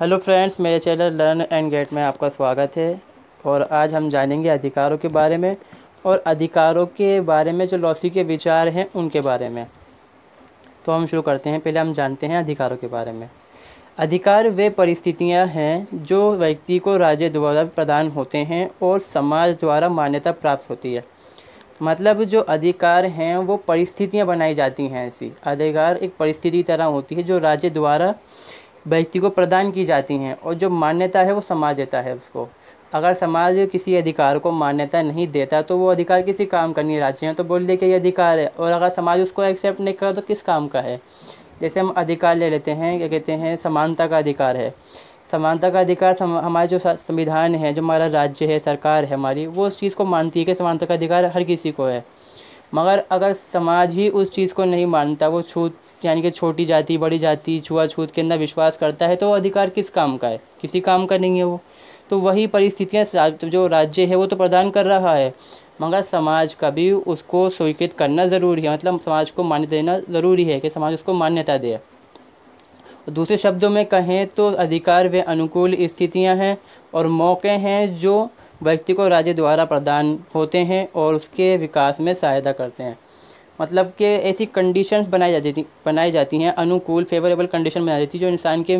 hello friends मेरे channel learn and get में आपका स्वागत है और आज हम जानेंगे अधिकारों के बारे में और अधिकारों के बारे में जो लॉसी के विचार हैं उनके बारे में तो हम शुरू करते हैं पहले हम जानते हैं अधिकारों के बारे में अधिकार वे परिस्थितियां हैं जो व्यक्ति को राज्य द्वारा प्रदान होते हैं और समाज द्वारा मान्यता प्राप्त होती है मतलब जो अधिकार हैं वो परिस्थितियाँ बनाई जाती हैं ऐसी अधिकार एक परिस्थिति तरह होती है जो राज्य द्वारा व्यक्ति को प्रदान की जाती हैं और जो मान्यता है वो समाज देता है उसको अगर समाज किसी अधिकार को मान्यता नहीं देता तो वो अधिकार किसी काम का नहीं राज्य हैं तो बोल दे कि ये अधिकार है और अगर समाज उसको एक्सेप्ट नहीं करा तो किस काम का है जैसे हम अधिकार ले लेते हैं क्या कहते हैं समानता का अधिकार है समानता का अधिकार सम, हमारे जो संविधान है जो हमारा राज्य है सरकार है हमारी वो उस चीज़ को मानती है कि समानता का अधिकार हर किसी को है मगर अगर समाज ही उस चीज़ को नहीं मानता वो छूत यानी कि छोटी जाति बड़ी जाति छुआछूत के अंदर विश्वास करता है तो वो अधिकार किस काम का है किसी काम का नहीं है वो तो वही परिस्थितियाँ तो जो राज्य है वो तो प्रदान कर रहा है मगर समाज का भी उसको स्वीकृत करना ज़रूरी है मतलब समाज को मान्य देना ज़रूरी है कि समाज उसको मान्यता दे दूसरे शब्दों में कहें तो अधिकार वे अनुकूल स्थितियां हैं और मौके हैं जो व्यक्ति को राज्य द्वारा प्रदान होते हैं और उसके विकास में सहायता करते हैं मतलब कि ऐसी कंडीशंस बनाई जाती थी बनाई जाती हैं अनुकूल फेवरेबल कंडीशन बनाई जाती जो इंसान के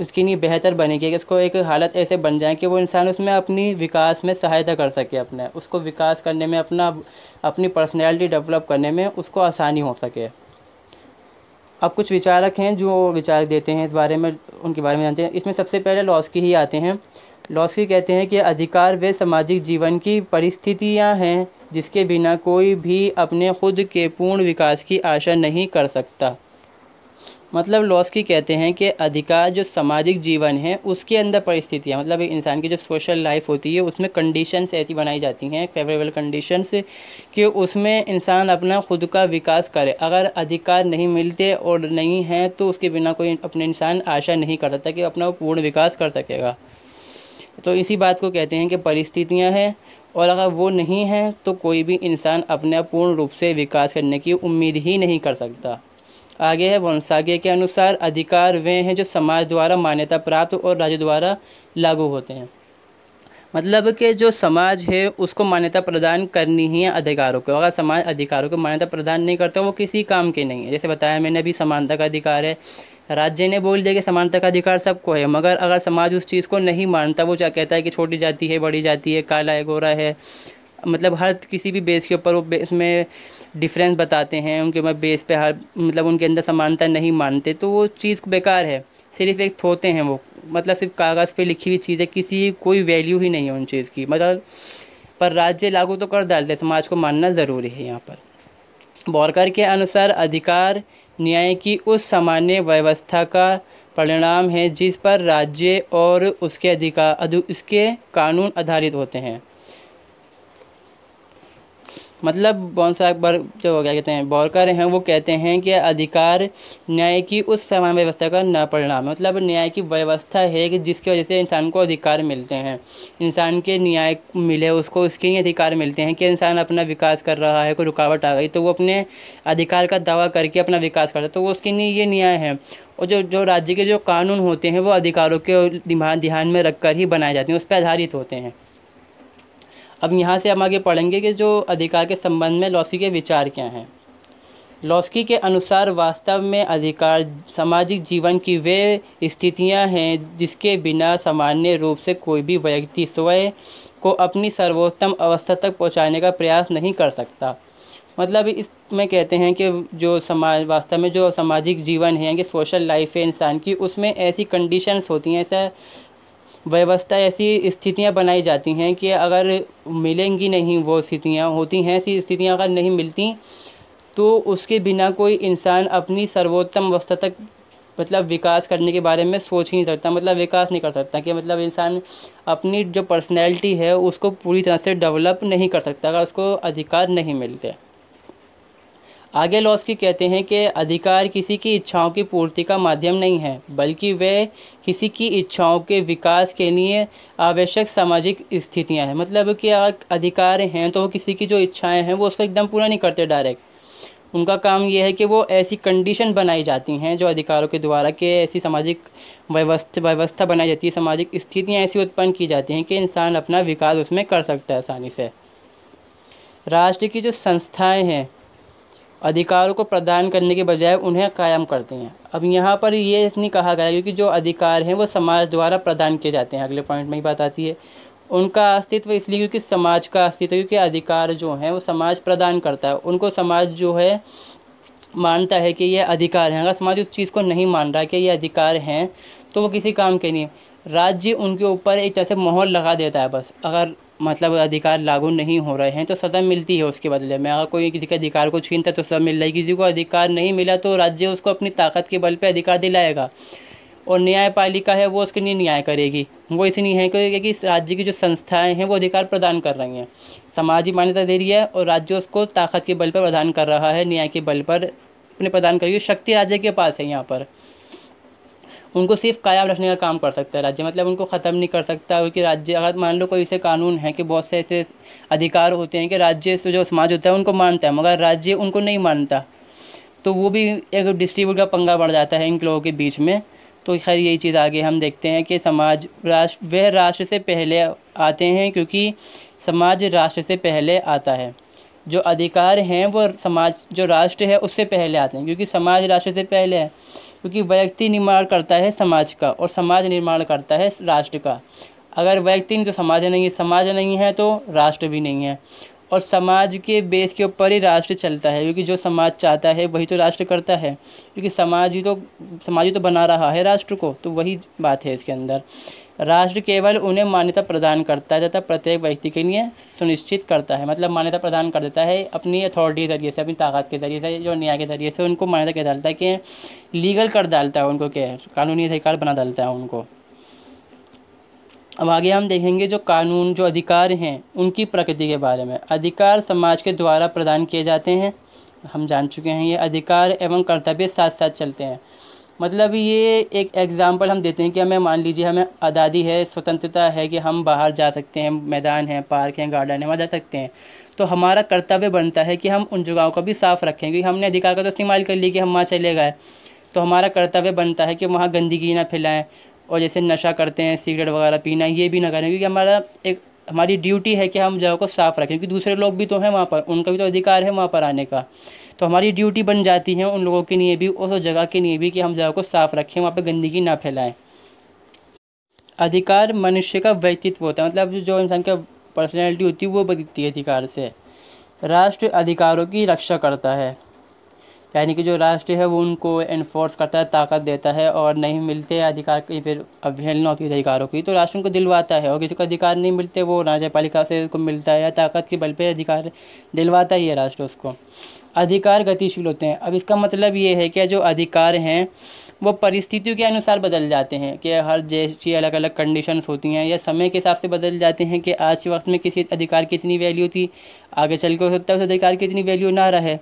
उसके लिए बेहतर बनेगी कि उसको एक हालत ऐसे बन जाए कि वो इंसान उसमें अपनी विकास में सहायता कर सके अपने उसको विकास करने में अपना अपनी पर्सनैलिटी डेवलप करने में उसको आसानी हो सके अब कुछ विचारक हैं जो विचार देते हैं इस बारे में उनके बारे में जानते हैं इसमें सबसे पहले लॉस की ही आते हैं लॉस्की कहते हैं कि अधिकार वे सामाजिक जीवन की परिस्थितियां हैं जिसके बिना कोई भी अपने खुद के पूर्ण विकास की आशा नहीं कर सकता मतलब की कहते हैं कि अधिकार जो सामाजिक जीवन है उसके अंदर परिस्थितियाँ मतलब इंसान की जो सोशल लाइफ होती है उसमें कंडीशंस ऐसी बनाई जाती हैं फेवरेबल कंडीशंस कि उसमें इंसान अपना खुद का विकास करे अगर अधिकार नहीं मिलते और नहीं हैं तो उसके बिना कोई अपने इंसान आशा नहीं कर सकता कि अपना पूर्ण विकास कर सकेगा तो इसी बात को कहते हैं कि परिस्थितियाँ हैं और अगर वो नहीं हैं तो कोई भी इंसान अपने पूर्ण रूप से विकास करने की उम्मीद ही नहीं कर सकता आगे है वंशागे के अनुसार अधिकार वे हैं जो समाज द्वारा मान्यता प्राप्त और राज्य द्वारा लागू होते हैं मतलब कि जो समाज है उसको मान्यता प्रदान करनी ही है अधिकारों को अगर समाज अधिकारों को मान्यता प्रदान नहीं करता वो किसी काम के नहीं है जैसे बताया मैंने अभी समानता का अधिकार है राज्य ने बोल दिया कि समानता का अधिकार सबको है मगर अगर समाज उस चीज़ को नहीं मानता वो क्या कहता है कि छोटी जाति है बड़ी जाति है काला है गोरा है मतलब हर किसी भी बेस के ऊपर वो उसमें डिफरेंस बताते हैं उनके बेस पे हर मतलब उनके अंदर समानता नहीं मानते तो वो चीज़ बेकार है सिर्फ एक थोते हैं वो मतलब सिर्फ कागज़ पे लिखी हुई चीज़ है किसी कोई वैल्यू ही नहीं है उन चीज़ की मतलब पर राज्य लागू तो कर डालते समाज को मानना ज़रूरी है यहाँ पर बॉर्कर के अनुसार अधिकार न्याय की उस सामान्य व्यवस्था का परिणाम है जिस पर राज्य और उसके अधिकार उसके कानून आधारित होते हैं मतलब बोनसा अकबर जो हो गया कहते हैं बौरकर हैं वो कहते हैं कि अधिकार न्याय की उस समान व्यवस्था का न परिणाम मतलब न्याय की व्यवस्था है कि जिसकी वजह से इंसान को अधिकार मिलते हैं इंसान के न्याय मिले उसको उसके ही अधिकार मिलते हैं कि इंसान अपना विकास कर रहा है कोई रुकावट आ गई तो वो अपने अधिकार का दावा करके अपना विकास करता है तो वो उसके लिए ये न्याय है और जो जो राज्य के जो कानून होते हैं वो अधिकारों के ध्यान में रखकर ही बनाए जाते हैं उस पर आधारित होते हैं अब यहाँ से हम आगे पढ़ेंगे कि जो अधिकार के संबंध में लॉसी के विचार क्या हैं लॉस्की के अनुसार वास्तव में अधिकार सामाजिक जीवन की वे स्थितियां हैं जिसके बिना सामान्य रूप से कोई भी व्यक्ति स्वयं को अपनी सर्वोत्तम अवस्था तक पहुंचाने का प्रयास नहीं कर सकता मतलब इसमें कहते हैं कि जो समाज वास्तव में जो सामाजिक जीवन है कि सोशल लाइफ है इंसान की उसमें ऐसी कंडीशंस होती हैं ऐसा व्यवस्था ऐसी स्थितियाँ बनाई जाती हैं कि अगर मिलेंगी नहीं वो स्थितियाँ होती हैं ऐसी स्थितियाँ अगर नहीं मिलती तो उसके बिना कोई इंसान अपनी सर्वोत्तम अवस्था तक मतलब विकास करने के बारे में सोच ही नहीं सकता मतलब विकास नहीं कर सकता कि मतलब इंसान अपनी जो पर्सनैलिटी है उसको पूरी तरह से डेवलप नहीं कर सकता अगर उसको अधिकार नहीं मिलते आगे लॉस्की कहते हैं कि अधिकार किसी की इच्छाओं की पूर्ति का माध्यम नहीं है बल्कि वे किसी की इच्छाओं के विकास के लिए आवश्यक सामाजिक स्थितियां हैं मतलब कि अधिकार हैं तो वो किसी की जो इच्छाएं हैं वो उसको एकदम पूरा नहीं करते डायरेक्ट उनका काम यह है कि वो ऐसी कंडीशन बनाई जाती हैं जो अधिकारों के द्वारा कि ऐसी सामाजिक व्यवस्था व्यवस्था बनाई जाती है सामाजिक स्थितियाँ ऐसी उत्पन्न की जाती हैं कि इंसान अपना विकास उसमें कर सकता है आसानी से राष्ट्र की जो संस्थाएं हैं अधिकारों को प्रदान करने के बजाय उन्हें कायम करते हैं अब यहाँ पर ये नहीं कहा गया क्योंकि जो अधिकार हैं वो समाज द्वारा प्रदान किए जाते हैं अगले पॉइंट में ही बात आती है उनका अस्तित्व इसलिए क्योंकि समाज का अस्तित्व क्योंकि अधिकार जो हैं वो समाज प्रदान करता है उनको समाज जो है मानता है कि ये अधिकार हैं अगर समाज उस चीज़ को नहीं मान रहा कि ये अधिकार हैं तो वो किसी काम के नहीं राज्य उनके ऊपर एक तरह से माहौल लगा देता है बस अगर मतलब अधिकार लागू नहीं हो रहे हैं तो सज़ा मिलती है उसके बदले में अगर कोई किसी के अधिकार को छीनता है तो सज़ा मिल रही किसी को अधिकार नहीं मिला तो राज्य उसको अपनी ताकत के बल पर अधिकार दिलाएगा और न्यायपालिका है वो उसके लिए न्याय करेगी वो इसलिए है क्योंकि राज्य की जो संस्थाएं हैं वो अधिकार प्रदान कर रही हैं समाज ही मान्यता दे रही है और राज्य उसको ताकत के बल पर प्रदान कर रहा है न्याय के बल पर अपने प्रदान करिए शक्ति राज्य के पास है यहाँ पर उनको सिर्फ कायम रखने का काम कर सकता है राज्य मतलब उनको ख़त्म नहीं कर सकता क्योंकि राज्य अगर मान लो कोई ऐसे कानून है कि बहुत से ऐसे अधिकार होते हैं कि राज्य से जो समाज होता है उनको मानता है मगर राज्य उनको नहीं मानता तो वो भी एक डिस्ट्रीब्यूट का पंगा बढ़ जाता है इन लोगों के बीच में तो खैर यही चीज़ आगे हम देखते हैं कि समाज राष्ट्र वह राष्ट्र से पहले आते हैं क्योंकि समाज राष्ट्र से पहले आता है जो अधिकार हैं वो समाज जो राष्ट्र है उससे पहले आते हैं क्योंकि समाज राष्ट्र से पहले है क्योंकि व्यक्ति निर्माण करता है समाज का और समाज निर्माण करता है राष्ट्र का अगर व्यक्ति नहीं तो समाज नहीं है समाज नहीं है तो राष्ट्र भी नहीं है और समाज के बेस के ऊपर ही राष्ट्र चलता है क्योंकि जो समाज चाहता है वही तो राष्ट्र करता है क्योंकि समाज ही तो समाज ही तो बना रहा है राष्ट्र को तो वही बात है इसके अंदर राष्ट्र केवल उन्हें मान्यता प्रदान करता है तथा प्रत्येक व्यक्ति के लिए सुनिश्चित करता है मतलब मान्यता प्रदान कर देता है अपनी अथॉरिटी के ज़रिए से अपनी ताकत के ज़रिए से जो न्याय के ज़रिए से उनको मान्यता क्या डालता है कि लीगल कर डालता है उनको क्या कानूनी अधिकार बना डालता है उनको अब आगे हम देखेंगे जो कानून जो अधिकार हैं उनकी प्रकृति के बारे में अधिकार समाज के द्वारा प्रदान किए जाते हैं हम जान चुके हैं ये अधिकार एवं कर्तव्य साथ साथ चलते हैं मतलब ये एक एग्ज़ाम्पल हम देते हैं कि हमें मान लीजिए हमें आज़ादी है स्वतंत्रता है कि हम बाहर जा सकते हैं मैदान है पार्क हैं गार्डन है वहाँ जा सकते हैं तो हमारा कर्तव्य बनता है कि हम उन जगहों को भी साफ़ रखें क्योंकि हमने अधिकार का तो इस्तेमाल कर लिया कि हम वहाँ चले गए तो हमारा कर्तव्य बनता है कि वहाँ गंदगी ना फैलाएँ और जैसे नशा करते हैं सिगरेट वगैरह पीना ये भी ना करें क्योंकि हमारा एक हमारी ड्यूटी है कि हम जगह को साफ़ रखें क्योंकि दूसरे लोग भी तो हैं वहाँ पर उनका भी तो अधिकार है वहाँ पर आने का तो हमारी ड्यूटी बन जाती है उन लोगों के लिए भी उस जगह के लिए भी कि हम जगह को साफ़ रखें वहाँ पर गंदगी ना फैलाएँ अधिकार मनुष्य का व्यक्तित्व होता है मतलब जो इंसान का पर्सनैलिटी होती है वो बदलती है अधिकार से राष्ट्र अधिकारों की रक्षा करता है यानी कि जो राष्ट्र है वो उनको इन्फोर्स करता है ताकत देता है और नहीं मिलते अधिकार की फिर अवहेलना होती है अधिकारों की तो राष्ट्र उनको दिलवाता है और किसी को अधिकार नहीं मिलते वो राज्यपालिका से उसको मिलता है या ताकत के बल पे अधिकार दिलवाता ही है राष्ट्र उसको अधिकार गतिशील होते हैं अब इसका मतलब ये है कि जो अधिकार हैं वो परिस्थितियों के अनुसार बदल जाते हैं कि हर जैसी अलग अलग कंडीशंस होती हैं या समय के हिसाब से बदल जाते हैं कि आज के वक्त में किसी अधिकार की इतनी वैल्यू थी आगे चल के हो सकता है उस अधिकार की इतनी वैल्यू ना रहे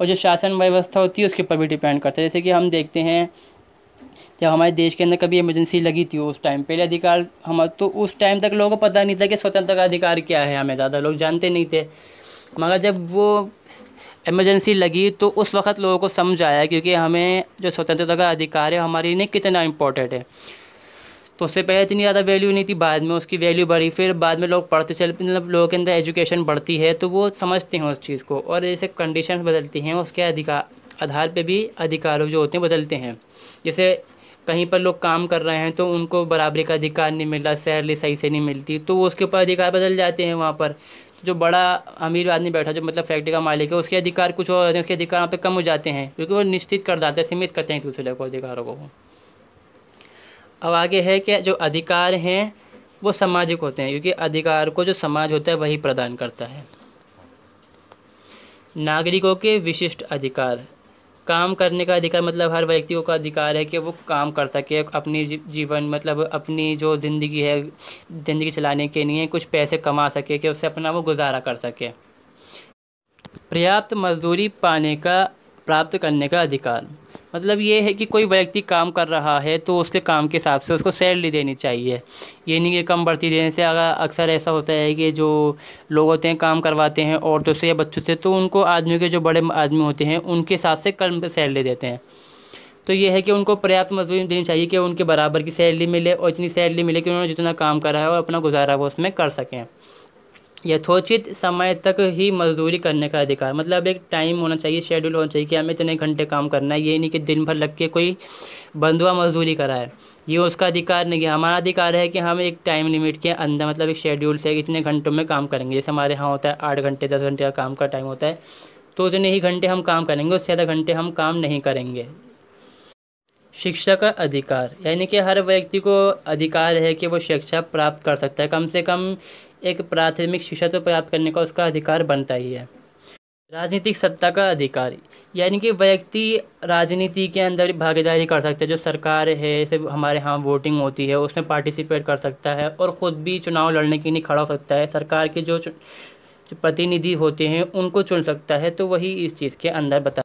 और जो शासन व्यवस्था होती है उसके ऊपर भी डिपेंड करता है जैसे कि हम देखते हैं जब हमारे देश के अंदर कभी इमरजेंसी लगी थी उस टाइम पहले अधिकार हम तो उस टाइम तक लोगों को पता नहीं था कि स्वतंत्रता का अधिकार क्या है हमें ज़्यादा लोग जानते नहीं थे मगर जब वो एमरजेंसी लगी तो उस वक्त लोगों को समझ आया क्योंकि हमें जो स्वतंत्रता का अधिकार है हमारे लिए कितना इम्पोर्टेंट है तो उससे पहले इतनी ज़्यादा वैल्यू नहीं थी बाद में उसकी वैल्यू बढ़ी फिर बाद में लोग पढ़ते चल मतलब लोगों के अंदर एजुकेशन बढ़ती है तो वो समझते हैं उस चीज़ को और जैसे कंडीशन बदलती हैं उसके अधिकार आधार पे भी अधिकार जो होते हैं बदलते हैं जैसे कहीं पर लोग काम कर रहे हैं तो उनको बराबरी का अधिकार नहीं मिल रहा सैलरी सही से नहीं मिलती तो वो उसके ऊपर अधिकार बदल जाते हैं वहाँ पर जो बड़ा अमीर आदमी बैठा जो मतलब फैक्ट्री का मालिक है उसके अधिकार कुछ और उसके अधिकार वहाँ पे कम हो जाते हैं क्योंकि वो निश्चित कर जाते हैं सीमित करते हैं दूसरे को अधिकारों को अब आगे है कि जो अधिकार हैं वो सामाजिक होते हैं क्योंकि अधिकार को जो समाज होता है वही प्रदान करता है नागरिकों के विशिष्ट अधिकार काम करने का अधिकार मतलब हर व्यक्ति को अधिकार है कि वो काम कर सके अपनी जीवन मतलब अपनी जो ज़िंदगी है ज़िंदगी चलाने के लिए कुछ पैसे कमा सके कि उससे अपना वो गुजारा कर सके पर्याप्त मजदूरी पाने का प्राप्त करने का अधिकार मतलब ये है कि कोई व्यक्ति काम कर रहा है तो उसके काम के हिसाब से उसको सैलरी देनी चाहिए ये नहीं कि कम बढ़ती देने से अगर अक्सर ऐसा होता है कि जो लोग होते हैं काम करवाते हैं औरतों से या बच्चों से तो उनको आदमियों के जो बड़े आदमी होते हैं उनके हिसाब से कम सैलरी देते हैं तो ये है कि उनको पर्याप्त मजदूरी देनी चाहिए कि उनके बराबर की सैलरी मिले और इतनी सैलरी मिले कि उन्होंने जितना काम करा है और अपना गुजारा वो उसमें कर सकें यथोचित समय तक ही मजदूरी करने का अधिकार मतलब एक टाइम होना चाहिए शेड्यूल होना चाहिए कि हमें इतने घंटे काम करना है ये नहीं कि दिन भर लग के कोई बंधुआ मजदूरी कराए ये उसका अधिकार नहीं है हमारा अधिकार है कि हम एक टाइम लिमिट के अंदर मतलब एक शेड्यूल से इतने घंटों में काम करेंगे जैसे हमारे यहाँ होता है आठ घंटे दस घंटे का काम का टाइम होता है तो उतने ही घंटे हम काम करेंगे उससे ज़्यादा घंटे हम काम नहीं करेंगे शिक्षा का अधिकार यानी कि हर व्यक्ति को अधिकार है कि वो शिक्षा प्राप्त कर सकता है कम से कम एक प्राथमिक शिक्षा तो प्राप्त करने का उसका अधिकार बनता ही है राजनीतिक सत्ता का अधिकार यानी कि व्यक्ति राजनीति के अंदर भागीदारी कर सकता है जो सरकार है जैसे हमारे यहाँ वोटिंग होती है उसमें पार्टिसिपेट कर सकता है और ख़ुद भी चुनाव लड़ने के लिए खड़ा हो सकता है सरकार के जो, जो प्रतिनिधि होते हैं उनको चुन सकता है तो वही इस चीज़ के अंदर बता